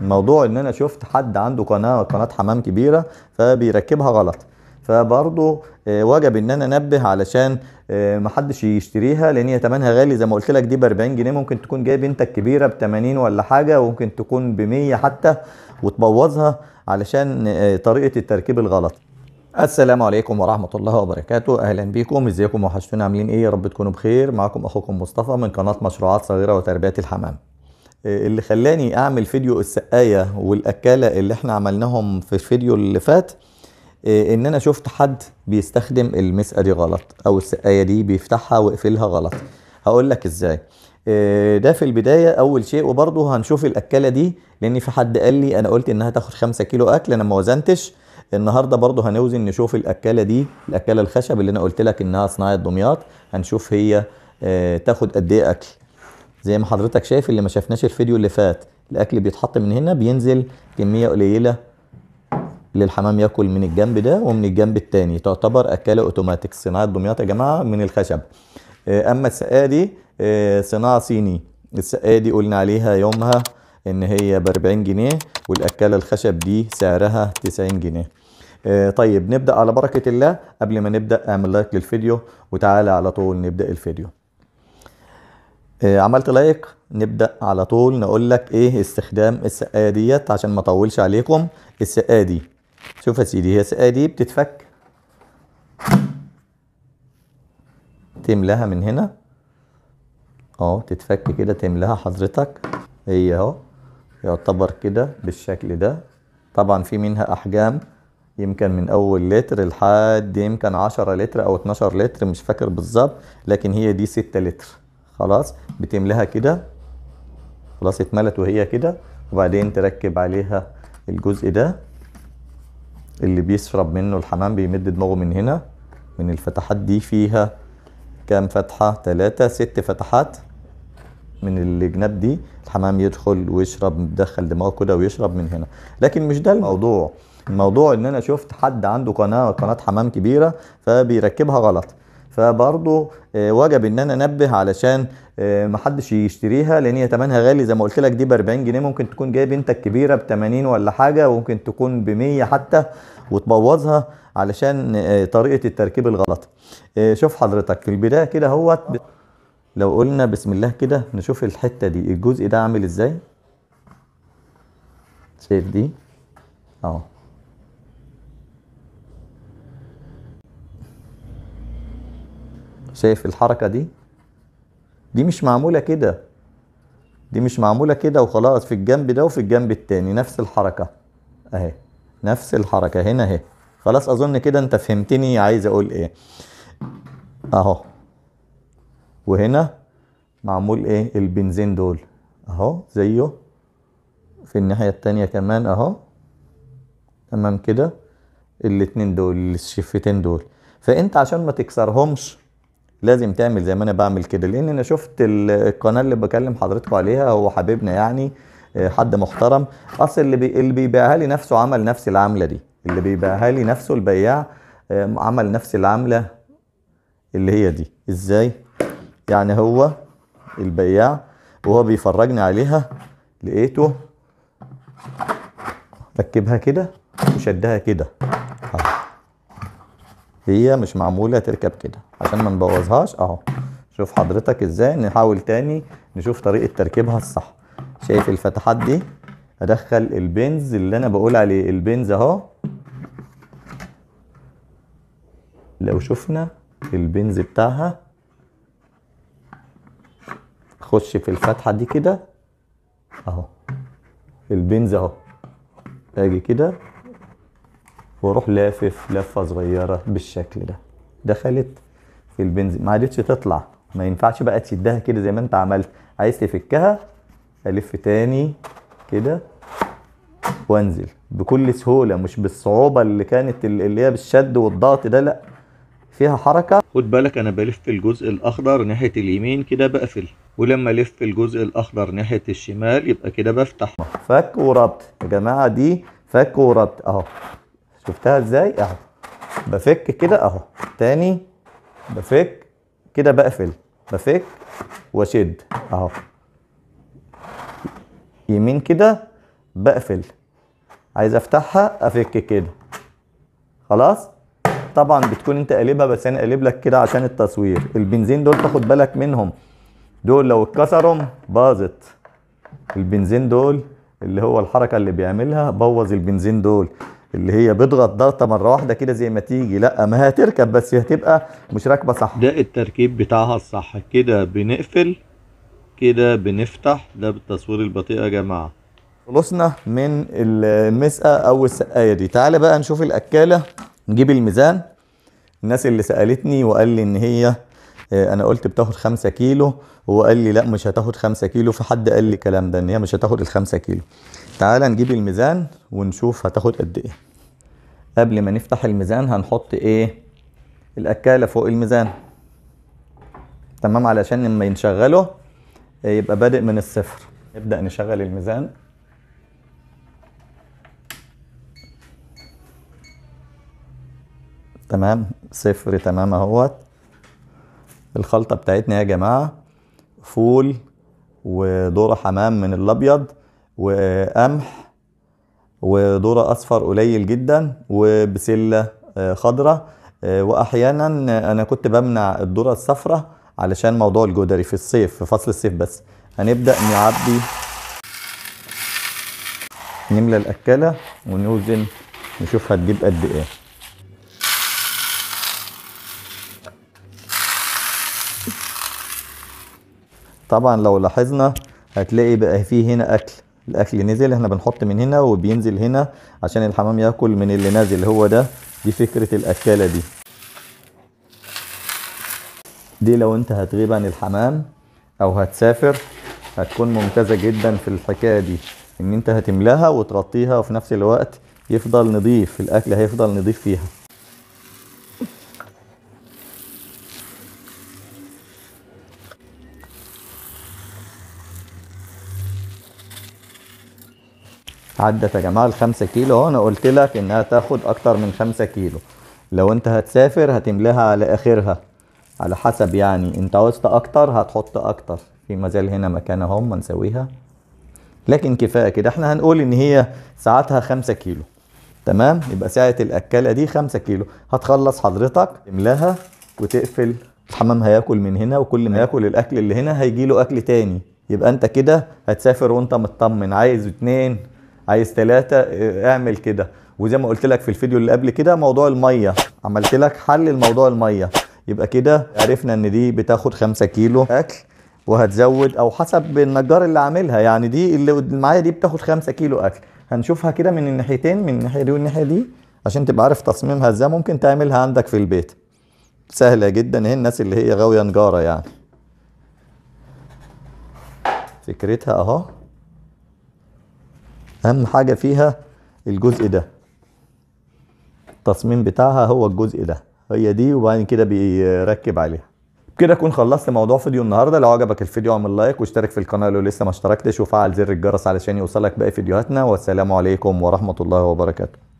موضوع ان انا شفت حد عنده قناه قناه حمام كبيره فبيركبها غلط فبرضه آه، وجب ان انا انبه علشان آه، محدش يشتريها لان هي ثمنها غالي زي ما قلت لك دي ب 40 جنيه ممكن تكون جايب انت الكبيره ب 80 ولا حاجه وممكن تكون ب 100 حتى وتبوظها علشان آه، طريقه التركيب الغلط السلام عليكم ورحمة الله وبركاته أهلا بكم ازيكم وحشتونا عاملين ايه يا رب تكونوا بخير معكم أخوكم مصطفى من قناة مشروعات صغيرة وتربية الحمام اللي خلاني اعمل فيديو السقايه والاكاله اللي احنا عملناهم في الفيديو اللي فات آه، ان انا شفت حد بيستخدم المسقه دي غلط او السقايه دي بيفتحها ويقفلها غلط هقول لك ازاي آه، ده في البدايه اول شيء وبرضه هنشوف الاكاله دي لان في حد قال لي انا قلت انها تاخد خمسة كيلو اكل انا ما وزنتش النهارده برضه هنوزن نشوف الاكاله دي الاكاله الخشب اللي انا قلت لك انها صناعه دمياط هنشوف هي آه، تاخد قد ايه اكل زي ما حضرتك شايف اللي ما شفناش الفيديو اللي فات الاكل بيتحط من هنا بينزل كميه قليله للحمام ياكل من الجنب ده ومن الجنب التاني تعتبر اكله اوتوماتيك صناعه دمياط يا جماعه من الخشب آه، اما السقايه دي آه، صناعه صيني السقايه دي قلنا عليها يومها ان هي ب 40 جنيه والاكله الخشب دي سعرها 90 جنيه آه، طيب نبدا على بركه الله قبل ما نبدا اعمل لايك للفيديو وتعالى على طول نبدا الفيديو آه، عملت لايك نبدأ على طول نقول لك ايه استخدام السقاية ديت عشان ما اطولش عليكم السقاية دي شوف يا سيدي هي السقاية دي بتتفك تملاها من هنا اهو تتفك كده تملاها حضرتك هي اهو يعتبر كده بالشكل ده طبعا في منها احجام يمكن من اول لتر لحد يمكن عشرة لتر او اتناشر لتر مش فاكر بالظبط لكن هي دي ستة لتر خلاص بتملها كده خلاص اتملت وهي كده وبعدين تركب عليها الجزء ده اللي بيشرب منه الحمام بيمد دماغه من هنا من الفتحات دي فيها كام فتحة تلاتة ست فتحات من الجناب دي الحمام يدخل ويشرب دخل دماغه كده ويشرب من هنا لكن مش ده الموضوع الموضوع ان انا شفت حد عنده قناه قناه حمام كبيره فبيركبها غلط فبرضه آه، وجب ان انا انبه علشان آه، محدش يشتريها لان هي ثمنها غالي زي ما قلت لك دي ب 40 جنيه ممكن تكون جايب انت الكبيره ب 80 ولا حاجه وممكن تكون ب 100 حتى وتبوظها علشان آه، طريقه التركيب الغلط شوف حضرتك في البدايه كده اهوت لو قلنا بسم الله كده نشوف الحته دي الجزء ده عامل ازاي شايف دي اهو شايف الحركة دي دي مش معمولة كده دي مش معمولة كده وخلاص في الجنب ده وفي الجنب التاني نفس الحركة اهي نفس الحركة هنا اهي خلاص اظن كده انت فهمتني عايز اقول ايه اهو وهنا معمول ايه البنزين دول اهو زيه في الناحية التانية كمان اهو تمام كده الاتنين دول الشفتين دول فانت عشان ما تكسرهمش لازم تعمل زي ما انا بعمل كده لان انا شفت القناه اللي بكلم حضرتكم عليها هو حبيبنا يعني آه، حد محترم اصل اللي بي اللي بيبيعها لي نفسه عمل نفس العمله دي اللي بيبيعها لي نفسه البياع آه، عمل نفس العمله اللي هي دي ازاي يعني هو البياع وهو بيفرجني عليها لقيته ركبها كده وشدها كده هي مش معمولة تركب كده عشان ما نبوظهاش اهو شوف حضرتك ازاي نحاول تاني نشوف طريقة تركيبها الصح شايف الفتحات دي ادخل البنز اللي انا بقول عليه البنز اهو لو شفنا البنز بتاعها خش في الفتحة دي كده اهو البنز اهو اجي كده واروح لافف لفه صغيره بالشكل ده دخلت في البنزين ما عادتش تطلع ما ينفعش بقى تشدها كده زي ما انت عملت عايز تفكها الف تاني كده وانزل بكل سهوله مش بالصعوبه اللي كانت اللي هي بالشد والضغط ده لا فيها حركه خد بالك انا بلف الجزء الاخضر ناحيه اليمين كده بقفل ولما الف الجزء الاخضر ناحيه الشمال يبقى كده بفتح فك وربط يا جماعه دي فك وربط اهو شفتها ازاي اهو بفك كده اهو تاني بفك كده بقفل بفك واشد اهو يمين كده بقفل عايز افتحها افك كده خلاص طبعا بتكون انت قلبها بس انا قلب لك كده عشان التصوير البنزين دول تاخد بالك منهم دول لو اتكسروا باظت البنزين دول اللي هو الحركه اللي بيعملها بوظ البنزين دول اللي هي بتضغط ضغطه مره واحده كده زي ما تيجي لا ما هتركب بس هتبقى مش راكبه صح ده التركيب بتاعها الصح كده بنقفل كده بنفتح ده بالتصوير البطيء يا جماعه خلصنا من المسقه او السقايه دي تعالى بقى نشوف الاكاله نجيب الميزان الناس اللي سالتني وقال لي ان هي آه، انا قلت بتاخد 5 كيلو هو قال لي لا مش هتاخد 5 كيلو في حد قال لي الكلام ده ان هي مش هتاخد ال 5 كيلو تعال نجيب الميزان ونشوف هتاخد قد ايه قبل ما نفتح الميزان هنحط ايه الاكاله فوق الميزان تمام علشان لما ينشغله آه، يبقى بادئ من الصفر نبدا نشغل الميزان تمام صفر تمام اهوت الخلطة بتاعتنا يا جماعة فول ودورة حمام من الأبيض وقمح ودورة أصفر قليل جدا وبسلة آه، خضرة آه، وأحيانا أنا كنت بمنع الدورة الصفرة علشان موضوع الجدري في الصيف في فصل الصيف بس هنبدأ نعبي نملى الأكلة ونوزن نشوف هتجيب قد إيه طبعا لو لاحظنا هتلاقي بقى فيه هنا اكل الاكل نزل احنا بنحط من هنا وبينزل هنا عشان الحمام ياكل من اللي نازل هو ده دي فكره الاكاله دي دي لو انت هتغيب عن الحمام او هتسافر هتكون ممتازه جدا في الحكايه دي ان انت هتملاها وتغطيها وفي نفس الوقت يفضل نضيف الاكل هيفضل نضيف فيها عدت يا جماعه ال 5 كيلو اهو انا قلت لك انها تاخد اكتر من 5 كيلو لو انت هتسافر هتملاها على اخرها على حسب يعني انت عاوزت اكتر هتحط اكتر في مازال هنا مكان اهو ما نسويها لكن كفايه كده احنا هنقول ان هي ساعتها 5 كيلو تمام يبقى ساعه الاكلة دي 5 كيلو هتخلص حضرتك تملاها وتقفل الحمام هياكل من هنا وكل ما ياكل الاكل اللي هنا هيجيله اكل تاني يبقى انت كده هتسافر وانت مطمن عايز اتنين عايز ثلاثة اه، اعمل كده وزي ما قلت لك في الفيديو اللي قبل كده موضوع المية عملت لك حل لموضوع المية يبقى كده عرفنا ان دي بتاخد 5 كيلو اكل وهتزود او حسب النجار اللي عاملها يعني دي اللي معايا دي بتاخد 5 كيلو اكل هنشوفها كده من الناحيتين من الناحيه دي والناحيه دي عشان تبقى عارف تصميمها ازاي ممكن تعملها عندك في البيت سهله جدا اهي الناس اللي هي غاويه نجاره يعني فكرتها اهو اهم حاجة فيها الجزء ده التصميم بتاعها هو الجزء ده هي دي وبعد كده بيركب عليها بكده اكون خلصت موضوع فيديو النهارده لو عجبك الفيديو اعمل لايك واشترك في القناه لو لسه ما اشتركتش وفعل زر الجرس علشان يوصلك باقي فيديوهاتنا والسلام عليكم ورحمه الله وبركاته